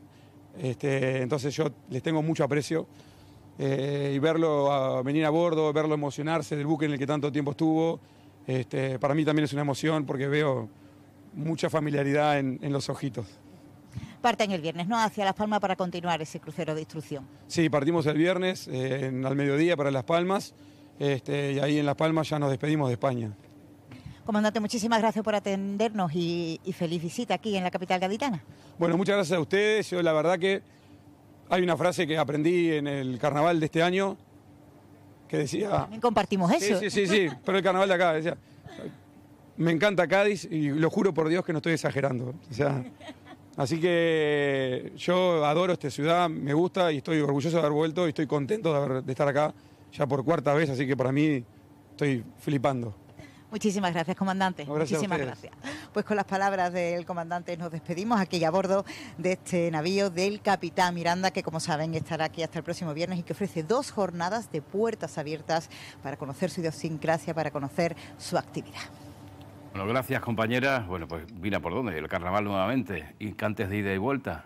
Este, entonces yo les tengo mucho aprecio. Eh, y verlo venir a bordo, verlo emocionarse del buque en el que tanto tiempo estuvo, este, para mí también es una emoción porque veo mucha familiaridad en, los ojitos. Parten el viernes, ¿no? Hacia Las Palmas para continuar ese crucero de instrucción. Sí, partimos el viernes eh, al mediodía para Las Palmas este, y ahí en Las Palmas ya nos despedimos de España. Comandante, muchísimas gracias por atendernos y, y feliz visita aquí en la capital gaditana. Bueno, muchas gracias a ustedes. Yo la verdad que hay una frase que aprendí en el carnaval de este año que decía... También compartimos eso. sí, sí, sí (laughs) pero el carnaval de acá decía, me encanta Cádiz y lo juro por Dios que no estoy exagerando. O sea, así que yo adoro esta ciudad, me gusta y estoy orgulloso de haber vuelto y estoy contento de, estar acá ya por cuarta vez, así que para mí estoy flipando. Muchísimas gracias, comandante. Muchísimas gracias. Pues con las palabras del comandante nos despedimos aquí a bordo de este navío del capitán Miranda, que como saben estará aquí hasta el próximo viernes y que ofrece dos jornadas de puertas abiertas para conocer su idiosincrasia, para conocer su actividad. Bueno, gracias compañeras. Bueno, pues mira por dónde, el carnaval nuevamente, y de ida y vuelta,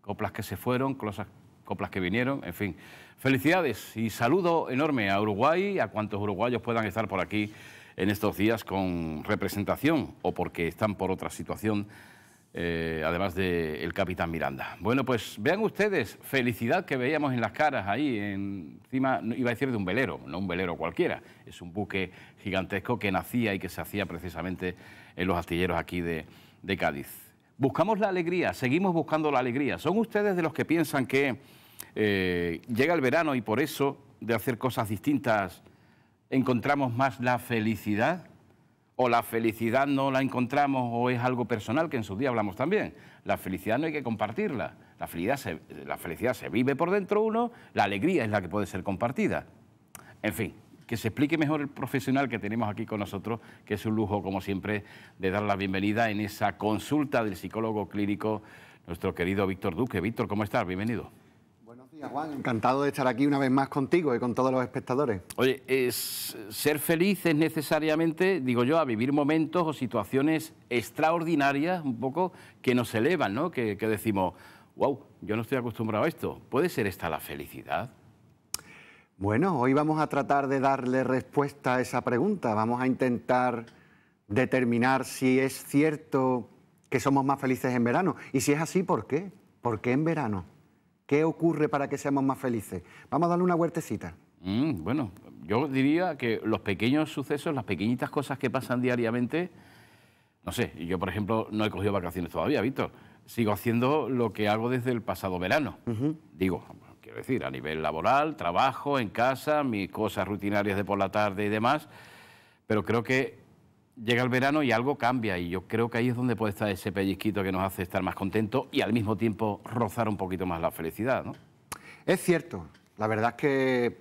coplas que se fueron, coplas que vinieron, en fin. Felicidades y saludo enorme a Uruguay, a cuantos uruguayos puedan estar por aquí en estos días con representación o porque están por otra situación eh, además del capitán Miranda. Bueno, pues vean ustedes, felicidad que veíamos en las caras ahí, encima, iba a decir de un velero, no un velero cualquiera, es un buque gigantesco que nacía y que se hacía precisamente en los astilleros aquí de, Cádiz. Buscamos la alegría, seguimos buscando la alegría. ¿Son ustedes de los que piensan que eh, llega el verano y por eso de hacer cosas distintas encontramos más la felicidad? o la felicidad no la encontramos o es algo personal, que en su día hablamos también. La felicidad no hay que compartirla. La felicidad se, vive por dentro uno, la alegría es la que puede ser compartida. En fin, que se explique mejor el profesional que tenemos aquí con nosotros, que es un lujo, como siempre, de dar la bienvenida en esa consulta del psicólogo clínico, nuestro querido Víctor Duque. Víctor, ¿cómo estás? Bienvenido encantado de estar aquí una vez más contigo y con todos los espectadores. Oye, es, ser feliz es necesariamente, digo yo, a vivir momentos o situaciones extraordinarias, un poco, que nos elevan, ¿no? Que, que decimos, wow, yo no estoy acostumbrado a esto. ¿Puede ser esta la felicidad? Bueno, hoy vamos a tratar de darle respuesta a esa pregunta. Vamos a intentar determinar si es cierto que somos más felices en verano. Y si es así, ¿por qué? ¿Por qué en verano? ¿Qué ocurre para que seamos más felices? Vamos a darle una huertecita. Mm, bueno, yo diría que los pequeños sucesos, las pequeñitas cosas que pasan diariamente, no sé, yo por ejemplo no he cogido vacaciones todavía, Víctor. Sigo haciendo lo que hago desde el pasado verano. Digo, quiero decir, a nivel laboral, trabajo, en casa, mis cosas rutinarias de por la tarde y demás. Pero creo que llega el verano y algo cambia y yo creo que ahí es donde puede estar ese pellizquito que nos hace estar más contentos y al mismo tiempo rozar un poquito más la felicidad, ¿no? Es cierto, la verdad es que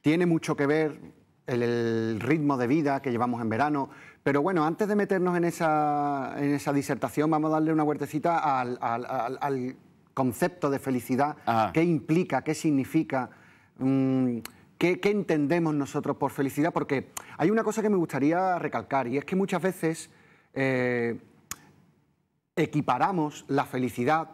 tiene mucho que ver el, ritmo de vida que llevamos en verano, pero bueno, antes de meternos en esa, en esa disertación vamos a darle una huertecita al, concepto de felicidad, qué implica, qué significa... Mm, ¿Qué, entendemos nosotros por felicidad? Porque hay una cosa que me gustaría recalcar y es que muchas veces eh, equiparamos la felicidad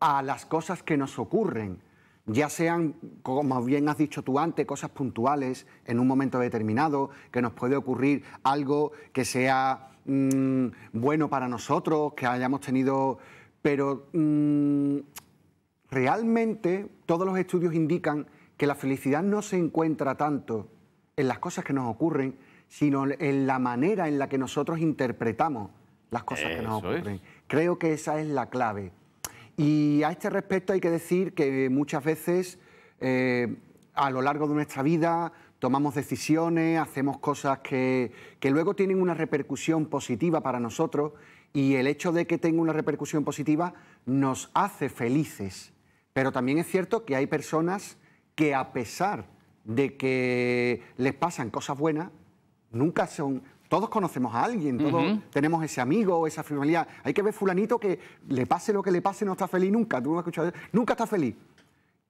a las cosas que nos ocurren, ya sean, como bien has dicho tú antes, cosas puntuales en un momento determinado, que nos puede ocurrir algo que sea mm, bueno para nosotros, que hayamos tenido... Pero mm, realmente todos los estudios indican que la felicidad no se encuentra tanto en las cosas que nos ocurren, sino en la manera en la que nosotros interpretamos las cosas que nos ocurren. Creo que esa es la clave. Y a este respecto hay que decir que muchas veces eh, a lo largo de nuestra vida tomamos decisiones, hacemos cosas que, que luego tienen una repercusión positiva para nosotros y el hecho de que tenga una repercusión positiva nos hace felices. Pero también es cierto que hay personas que a pesar de que les pasan cosas buenas, nunca son... Todos conocemos a alguien, todos tenemos ese amigo o esa familiaridad. Hay que ver fulanito que le pase lo que le pase, no está feliz nunca. Tú nunca está feliz.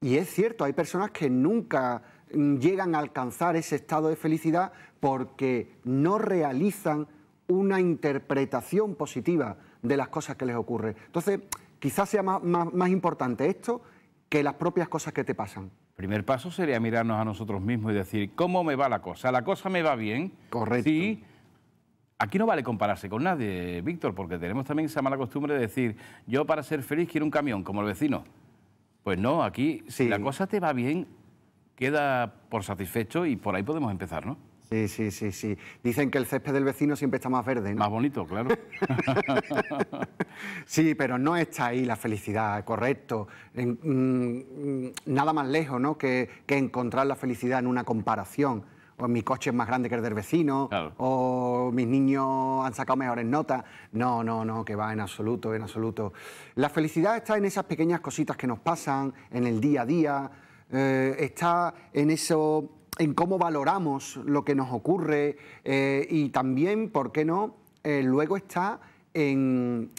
Y es cierto, hay personas que nunca mm, llegan a alcanzar ese estado de felicidad porque no realizan una interpretación positiva de las cosas que les ocurren. Entonces, quizás sea más importante esto que las propias cosas que te pasan primer paso sería mirarnos a nosotros mismos y decir, ¿cómo me va la cosa? ¿La cosa me va bien? Correcto. Y Aquí no vale compararse con nadie, Víctor, porque tenemos también esa mala costumbre de decir, yo para ser feliz quiero un camión, como el vecino. Pues no, aquí si la cosa te va bien, queda por satisfecho y por ahí podemos empezar, ¿no? Sí, sí, sí, sí. Dicen que el césped del vecino siempre está más verde. Más bonito, claro. (laughs) sí, pero no está ahí la felicidad, correcto. Mm, mm, nada más lejos ¿no? Que, encontrar la felicidad en una comparación. O mi coche es más grande que el del vecino, o mis niños han sacado mejores notas. No, no, no, que va en absoluto, en absoluto. La felicidad está en esas pequeñas cositas que nos pasan, en el día a día, eh, está en eso en cómo valoramos lo que nos ocurre eh, y también, ¿por qué no? Eh, luego está en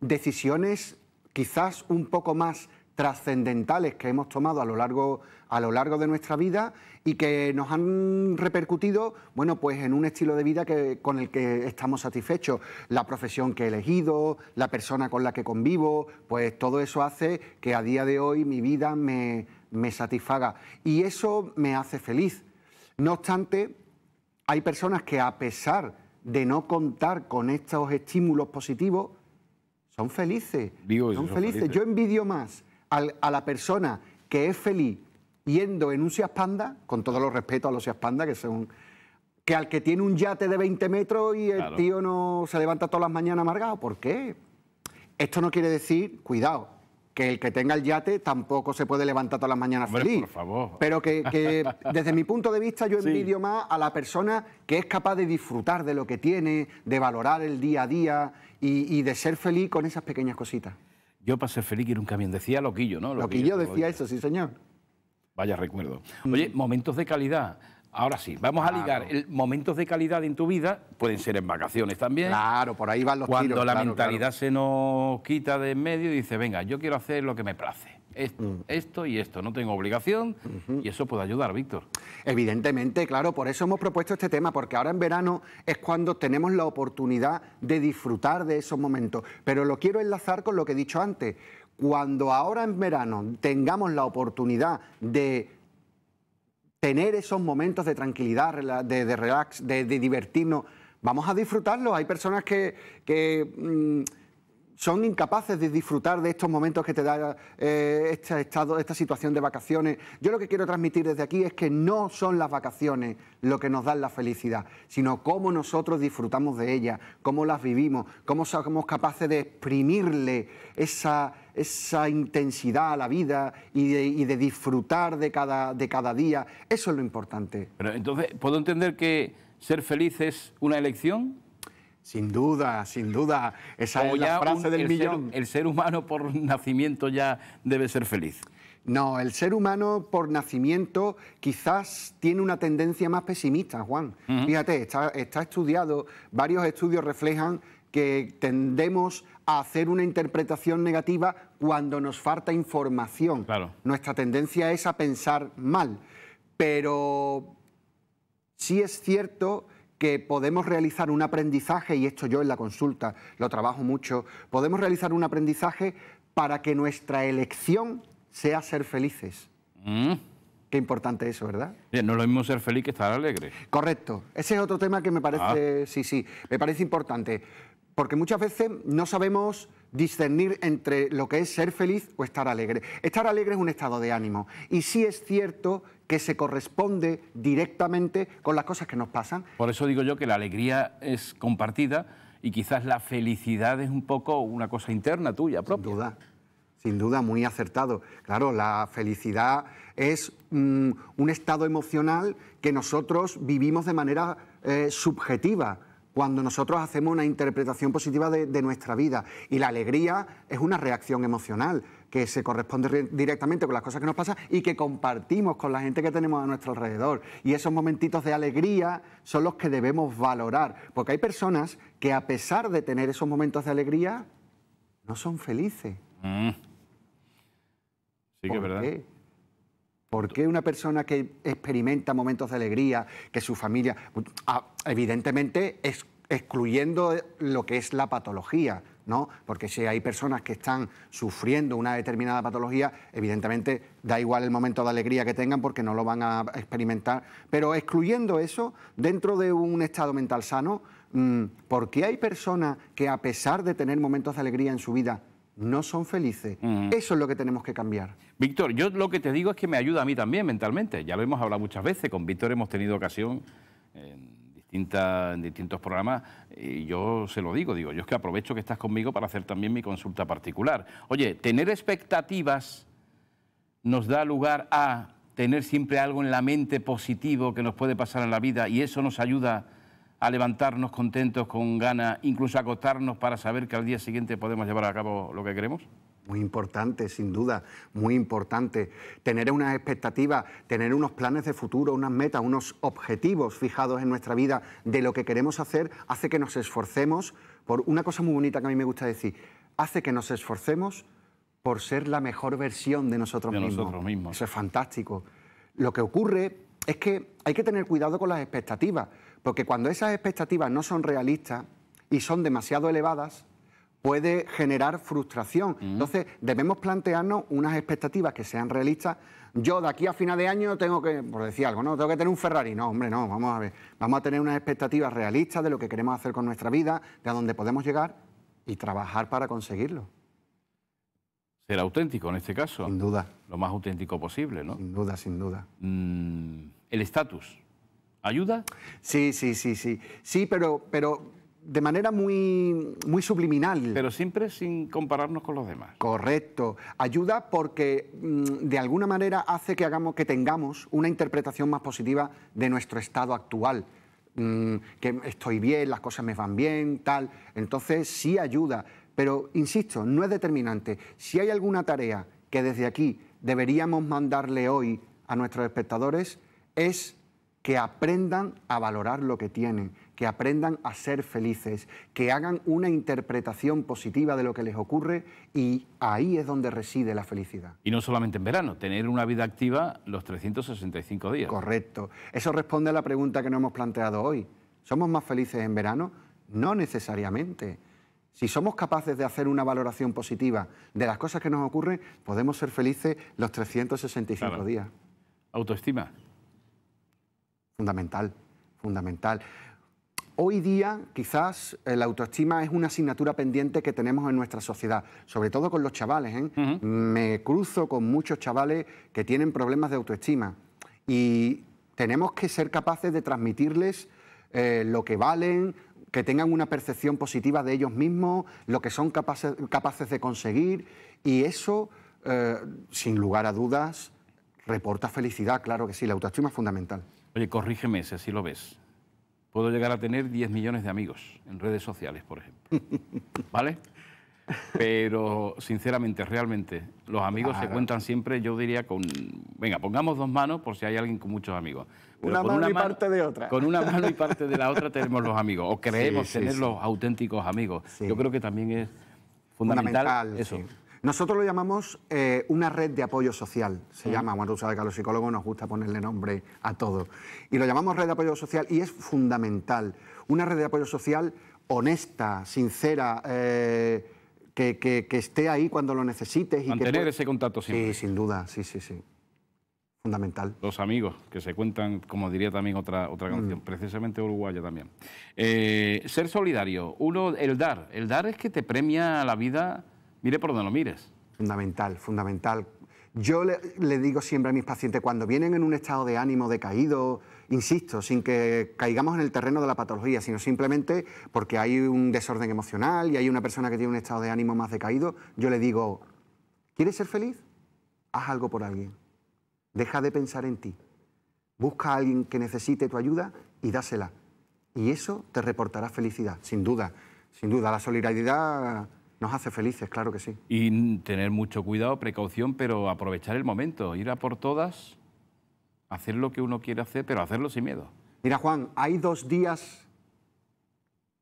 decisiones quizás un poco más trascendentales que hemos tomado a lo largo a lo largo de nuestra vida y que nos han repercutido, bueno, pues en un estilo de vida que, con el que estamos satisfechos, la profesión que he elegido, la persona con la que convivo, pues todo eso hace que a día de hoy mi vida me, me satisfaga. Y eso me hace feliz. No obstante, hay personas que a pesar de no contar con estos estímulos positivos, son felices. son, felices. Yo envidio más a la persona que es feliz yendo en un Seas con todo los respeto a los Seas que son que al que tiene un yate de 20 metros y el tío no se levanta todas las mañanas amargado. ¿Por qué? Esto no quiere decir, cuidado, que el que tenga el yate tampoco se puede levantar todas las mañanas feliz. Por favor. Pero que, (laughs) desde mi punto de vista yo envidio más a la persona que es capaz de disfrutar de lo que tiene, de valorar el día a día y, de ser feliz con esas pequeñas cositas. Yo para ser feliz quiero un camión. Decía Loquillo, ¿no? Loquillo, decía eso, sí, señor. Vaya recuerdo. Oye, mm. momentos de calidad. Ahora sí, vamos a ligar momentos de calidad en tu vida, pueden ser en vacaciones también. Claro, por ahí van los Cuando la mentalidad se nos quita de en medio y dice, venga, yo quiero hacer lo que me place. Mm. Esto, y esto, no tengo obligación y eso puede ayudar, Víctor. Evidentemente, claro, por eso hemos propuesto este tema, porque ahora en verano es cuando tenemos la oportunidad de disfrutar de esos momentos. Pero lo quiero enlazar con lo que he dicho antes. Cuando ahora en verano tengamos la oportunidad de tener esos momentos de tranquilidad, de, relax, de, divertirnos. Vamos a disfrutarlo. Hay personas que, mm, son incapaces de disfrutar de estos momentos que te da eh, este estado, esta situación de vacaciones. Yo lo que quiero transmitir desde aquí es que no son las vacaciones lo que nos dan la felicidad, sino cómo nosotros disfrutamos de ellas, cómo las vivimos, cómo somos capaces de exprimirle esa, intensidad a la vida y de, disfrutar de cada, de cada día. Eso es lo importante. entonces, ¿puedo entender que ser feliz es una elección? Sin duda, sin duda. Esa es la frase del millón. el ser humano por nacimiento ya debe ser feliz. No, el ser humano por nacimiento quizás tiene una tendencia más pesimista, Juan. Fíjate, está, estudiado, varios estudios reflejan que tendemos a hacer una interpretación negativa cuando nos falta información. Nuestra tendencia es a pensar mal. Pero sí es cierto que podemos realizar un aprendizaje, y esto yo en la consulta lo trabajo mucho, podemos realizar un aprendizaje para que nuestra elección sea ser felices. Mm. Qué importante eso, ¿verdad? Bien, no lo mismo ser feliz que estar alegre. Correcto. Ese es otro tema que me parece, ah. sí, sí, me parece importante. Porque muchas veces no sabemos discernir entre lo que es ser feliz o estar alegre. Estar alegre es un estado de ánimo y sí es cierto que se corresponde directamente con las cosas que nos pasan. Por eso digo yo que la alegría es compartida y quizás la felicidad es un poco una cosa interna tuya propia. Sin duda, sin duda, muy acertado. Claro, la felicidad es mm, un estado emocional que nosotros vivimos de manera eh, subjetiva cuando nosotros hacemos una interpretación positiva de, nuestra vida. Y la alegría es una reacción emocional que se corresponde directamente con las cosas que nos pasan y que compartimos con la gente que tenemos a nuestro alrededor. Y esos momentitos de alegría son los que debemos valorar, porque hay personas que a pesar de tener esos momentos de alegría, no son felices. Mm. Sí que es verdad. ¿Por qué una persona que experimenta momentos de alegría, que su familia, ah, evidentemente excluyendo lo que es la patología, ¿no? Porque si hay personas que están sufriendo una determinada patología, evidentemente da igual el momento de alegría que tengan porque no lo van a experimentar. Pero excluyendo eso, dentro de un estado mental sano, mm, ¿por qué hay personas que a pesar de tener momentos de alegría en su vida no son felices. Eso es lo que tenemos que cambiar. Víctor, yo lo que te digo es que me ayuda a mí también mentalmente. Ya lo hemos hablado muchas veces, con Víctor hemos tenido ocasión en, en distintos programas y yo se lo digo, digo, yo es que aprovecho que estás conmigo para hacer también mi consulta particular. Oye, tener expectativas nos da lugar a tener siempre algo en la mente positivo que nos puede pasar en la vida y eso nos ayuda a levantarnos contentos, con ganas, incluso acostarnos para saber que al día siguiente podemos llevar a cabo lo que queremos? Muy importante, sin duda, muy importante. Tener unas expectativas, tener unos planes de futuro, unas metas, unos objetivos fijados en nuestra vida de lo que queremos hacer, hace que nos esforcemos por una cosa muy bonita que a mí me gusta decir, hace que nos esforcemos por ser la mejor versión de nosotros, nosotros mismos. Eso es fantástico. Lo que ocurre es que hay que tener cuidado con las expectativas porque cuando esas expectativas no son realistas y son demasiado elevadas, puede generar frustración. Entonces, debemos plantearnos unas expectativas que sean realistas. Yo de aquí a final de año tengo que, por decir algo, no, tengo que tener un Ferrari. No, hombre, no, vamos a ver. Vamos a tener unas expectativas realistas de lo que queremos hacer con nuestra vida, de a dónde podemos llegar y trabajar para conseguirlo. Ser auténtico en este caso. Sin duda. Lo más auténtico posible, ¿no? Sin duda, sin duda. Mm, el estatus ¿Ayuda? Sí, sí, sí, sí. Sí, pero, pero de manera muy, muy subliminal. Pero siempre sin compararnos con los demás. Correcto. Ayuda porque mm, de alguna manera hace que, hagamos, que tengamos una interpretación más positiva de nuestro estado actual. Mm, que estoy bien, las cosas me van bien, tal. Entonces sí ayuda. Pero, insisto, no es determinante. Si hay alguna tarea que desde aquí deberíamos mandarle hoy a nuestros espectadores, es que aprendan a valorar lo que tienen, que aprendan a ser felices, que hagan una interpretación positiva de lo que les ocurre y ahí es donde reside la felicidad. Y no solamente en verano, tener una vida activa los 365 días. Correcto. Eso responde a la pregunta que nos hemos planteado hoy. ¿Somos más felices en verano? No necesariamente. Si somos capaces de hacer una valoración positiva de las cosas que nos ocurren, podemos ser felices los 365 días. Autoestima. Fundamental, fundamental. Hoy día quizás eh, la autoestima es una asignatura pendiente que tenemos en nuestra sociedad, sobre todo con los chavales. ¿eh? Me cruzo con muchos chavales que tienen problemas de autoestima y tenemos que ser capaces de transmitirles eh, lo que valen, que tengan una percepción positiva de ellos mismos, lo que son capaces, de conseguir y eso, sin lugar a dudas, reporta felicidad, claro que sí, la autoestima es fundamental. Oye, corrígeme si así lo ves. Puedo llegar a tener 10 millones de amigos en redes sociales, por ejemplo. (laughs) ¿Vale? Pero, sinceramente, realmente, los amigos se cuentan siempre, yo diría, con. Venga, pongamos dos manos por si hay alguien con muchos amigos. una mano y parte de otra. Con una mano y (laughs) parte de la otra tenemos los amigos, o creemos tener los auténticos amigos. Yo creo que también es fundamental eso. Nosotros lo llamamos eh, una red de apoyo social, se mm. llama, cuando tú sabes que a los psicólogos nos gusta ponerle nombre a todo, y lo llamamos red de apoyo social y es fundamental, una red de apoyo social honesta, sincera, eh, que, esté ahí cuando lo necesites. Y Mantener ese contacto siempre. Sí, sin duda, sí, sí, sí. Fundamental. Los amigos que se cuentan, como diría también otra, otra mm. canción, precisamente uruguaya también. Eh, ser solidario, uno, el dar. El dar es que te premia la vida Mire por donde lo mires. Fundamental, fundamental. Yo le, digo siempre a mis pacientes, cuando vienen en un estado de ánimo decaído, insisto, sin que caigamos en el terreno de la patología, sino simplemente porque hay un desorden emocional y hay una persona que tiene un estado de ánimo más decaído, yo le digo, ¿quieres ser feliz? Haz algo por alguien. Deja de pensar en ti. Busca a alguien que necesite tu ayuda y dásela. Y eso te reportará felicidad, sin duda. Sin duda, la solidaridad nos hace felices, claro que sí. Y tener mucho cuidado, precaución, pero aprovechar el momento, ir a por todas, hacer lo que uno quiere hacer, pero hacerlo sin miedo. Mira, Juan, hay dos días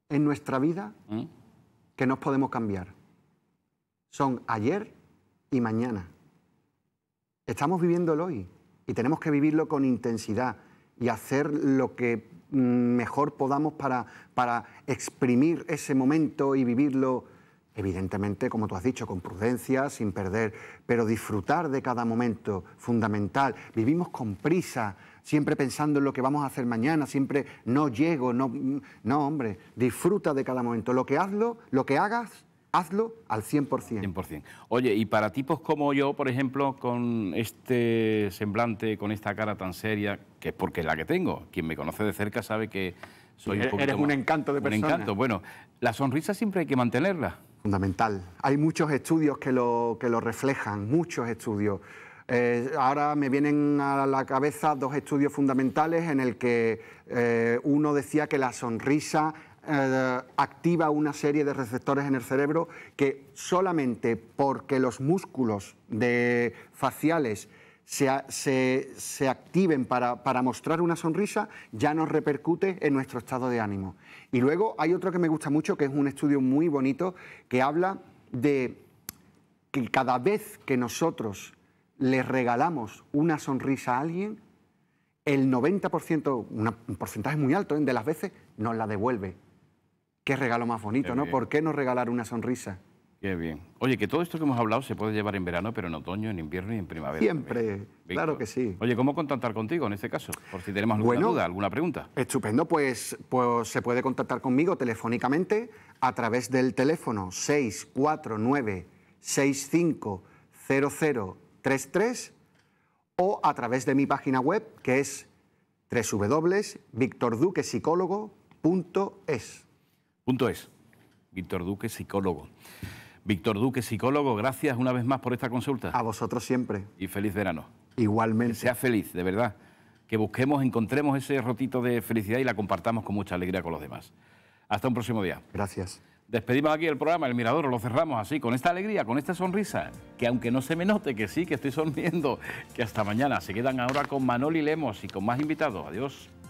en nuestra vida ¿Mm? que nos podemos cambiar. Son ayer y mañana. Estamos viviéndolo hoy y tenemos que vivirlo con intensidad y hacer lo que mm, mejor podamos para, para exprimir ese momento y vivirlo evidentemente, como tú has dicho, con prudencia, sin perder, pero disfrutar de cada momento, fundamental. Vivimos con prisa, siempre pensando en lo que vamos a hacer mañana, siempre no llego, no, mm, no hombre, disfruta de cada momento. Lo que hazlo, lo que hagas, hazlo al 100%. 100%. Oye, y para tipos como yo, por ejemplo, con este semblante, con esta cara tan seria, que es porque es la que tengo, quien me conoce de cerca sabe que soy un Eres un encanto de persona. Un encanto, bueno, la sonrisa siempre hay que mantenerla. Fundamental. Hay muchos estudios que lo, reflejan, muchos estudios. Eh, ahora me vienen a la cabeza dos estudios fundamentales en el que eh, uno decía que la sonrisa eh, activa una serie de receptores en el cerebro que solamente porque los músculos de faciales se, activen para, mostrar una sonrisa, ya nos repercute en nuestro estado de ánimo. Y luego hay otro que me gusta mucho, que es un estudio muy bonito, que habla de que cada vez que nosotros le regalamos una sonrisa a alguien, el 90%, un porcentaje muy alto ¿eh? de las veces, nos la devuelve. Qué regalo más bonito, ¿no? ¿Por qué no regalar una sonrisa? Qué bien. Oye, que todo esto que hemos hablado se puede llevar en verano, pero en otoño, en invierno y en primavera. Siempre, claro que sí. Oye, ¿cómo contactar contigo en este caso? Por si tenemos alguna duda, alguna pregunta. Estupendo, pues, pues se puede contactar conmigo telefónicamente a través del teléfono 649 650033 o a través de mi página web que es www.victorduquesicólogo.es Punto es. Víctor Duque, psicólogo. Víctor Duque, psicólogo, gracias una vez más por esta consulta. A vosotros siempre. Y feliz verano. Igualmente. sea feliz, de verdad. Que busquemos, encontremos ese rotito de felicidad y la compartamos con mucha alegría con los demás. Hasta un próximo día. Gracias. Despedimos aquí el programa, el mirador, lo cerramos así, con esta alegría, con esta sonrisa, que aunque no se me note que sí, que estoy sonriendo, que hasta mañana. Se quedan ahora con Manoli Lemos y con más invitados. Adiós.